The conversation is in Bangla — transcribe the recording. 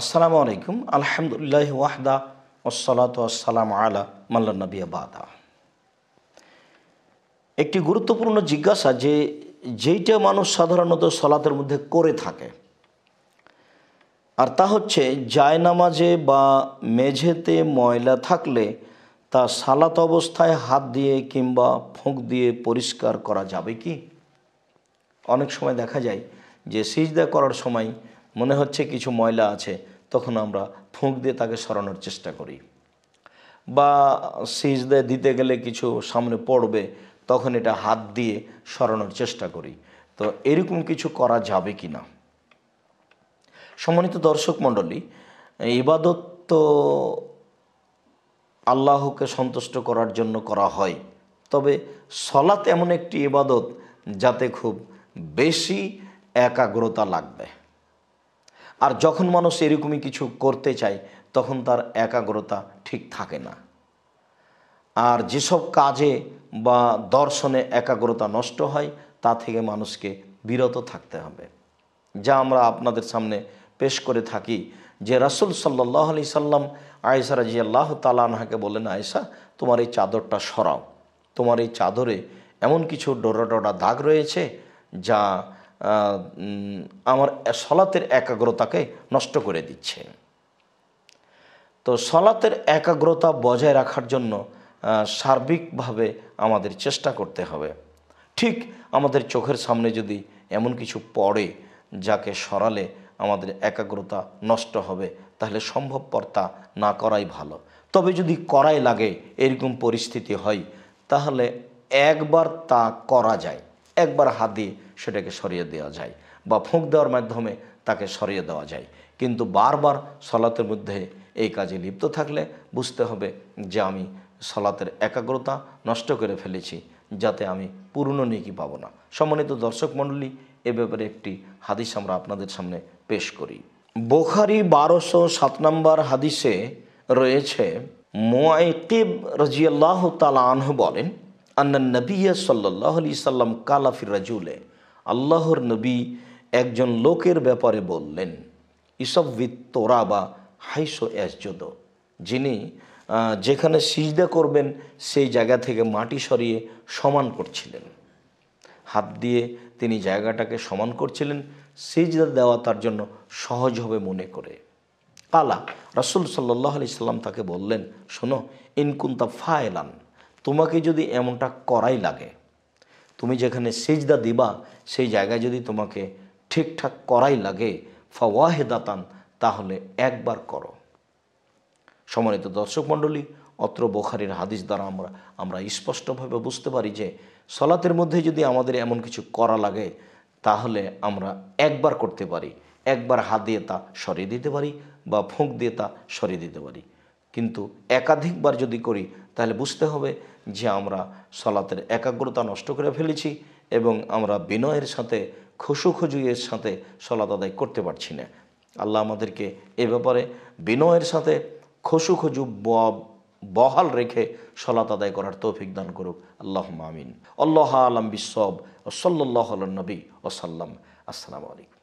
আসসালামু আলাইকুম আলহামদুলিল্লাহ ওয়াহদা ওসলাত আসসালাম আলা মাল্লানবী বাদা একটি গুরুত্বপূর্ণ জিজ্ঞাসা যে যেইটা মানুষ সাধারণত সলাতের মধ্যে করে থাকে আর তা হচ্ছে জায়নামাজে বা মেঝেতে ময়লা থাকলে তা সালাত অবস্থায় হাত দিয়ে কিংবা ফোঁক দিয়ে পরিষ্কার করা যাবে কি অনেক সময় দেখা যায় যে সিজদা করার সময় মনে হচ্ছে কিছু ময়লা আছে তখন আমরা ফুঁক দিয়ে তাকে সরানোর চেষ্টা করি বা সিজ দিয়ে দিতে গেলে কিছু সামনে পড়বে তখন এটা হাত দিয়ে সরানোর চেষ্টা করি তো এরকম কিছু করা যাবে কি না সম্মানিত দর্শক মণ্ডলী ইবাদত তো আল্লাহকে সন্তুষ্ট করার জন্য করা হয় তবে সলাত এমন একটি ইবাদত যাতে খুব বেশি একাগ্রতা লাগবে আর যখন মানুষ এরকমই কিছু করতে চায় তখন তার একাগ্রতা ঠিক থাকে না আর যেসব কাজে বা দর্শনে একাগ্রতা নষ্ট হয় তা থেকে মানুষকে বিরত থাকতে হবে যা আমরা আপনাদের সামনে পেশ করে থাকি যে রাসুল সাল্লাহ আলি সাল্লাম আয়েসা রাজি আল্লাহ তালানহাকে বলেন আয়েসা তোমার এই চাদরটা সরাও তোমার এই চাদরে এমন কিছু ডোরা ডোরা দাগ রয়েছে যা আমার সলাতের একাগ্রতাকে নষ্ট করে দিচ্ছে তো সলাতের একাগ্রতা বজায় রাখার জন্য সার্বিকভাবে আমাদের চেষ্টা করতে হবে ঠিক আমাদের চোখের সামনে যদি এমন কিছু পড়ে যাকে সরালে আমাদের একাগ্রতা নষ্ট হবে তাহলে সম্ভবপর তা না করাই ভালো তবে যদি করাই লাগে এরকম পরিস্থিতি হয় তাহলে একবার তা করা যায় একবার হাত দিয়ে সেটাকে সরিয়ে দেওয়া যায় বা ফুঁক দেওয়ার মাধ্যমে তাকে সরিয়ে দেওয়া যায় কিন্তু বারবার সলাতের মধ্যে এই কাজে লিপ্ত থাকলে বুঝতে হবে যে আমি সলাতের একাগ্রতা নষ্ট করে ফেলেছি যাতে আমি পূর্ণ নিকি পাবো না সম্মানিত দর্শক মণ্ডলী এ ব্যাপারে একটি হাদিস আমরা আপনাদের সামনে পেশ করি বোখারি বারোশো সাত নম্বর হাদিসে রয়েছে মোয়াইকিব রাজিয়াল্লাহ তালা আনহ বলেন আন্না নবিয়া সাল্লাহ আলি সাল্লাম কালাফির রাজুলে আল্লাহর নবী একজন লোকের ব্যাপারে বললেন ইসববিদ তোরা বা হাইসো এসজোদ যিনি যেখানে সিজদা করবেন সেই জায়গা থেকে মাটি সরিয়ে সমান করছিলেন হাত দিয়ে তিনি জায়গাটাকে সমান করছিলেন সিজদা দেওয়া তার জন্য সহজ হবে মনে করে কালা রসুল সাল্লাহ আলি সাল্লাম তাকে বললেন শোনো ইনকুন্তা ফায়লান তোমাকে যদি এমনটা করাই লাগে তুমি যেখানে সেজদা দিবা সেই জায়গায় যদি তোমাকে ঠিকঠাক করাই লাগে দাতান তাহলে একবার করো সমানিত দর্শক মণ্ডলী অত্র বোখারির হাদিস দ্বারা আমরা আমরা স্পষ্টভাবে বুঝতে পারি যে সলাতের মধ্যে যদি আমাদের এমন কিছু করা লাগে তাহলে আমরা একবার করতে পারি একবার হাত দিয়ে তা সরিয়ে দিতে পারি বা ফুঁক দিয়ে তা সরিয়ে দিতে পারি কিন্তু একাধিকবার যদি করি তাহলে বুঝতে হবে যে আমরা সলাতের একাগ্রতা নষ্ট করে ফেলেছি এবং আমরা বিনয়ের সাথে খসুখজুয়ের সাথে সলাত আদায় করতে পারছি না আল্লাহ আমাদেরকে এ ব্যাপারে বিনয়ের সাথে খসুখজু বহাল রেখে সলাত আদায় করার তৌফিক দান করুক আল্লাহ আমিন আল্লাহ আলম বিসব ও সাল্লাহ নবী ওসাল্লাম আসসালামু আলাইকুম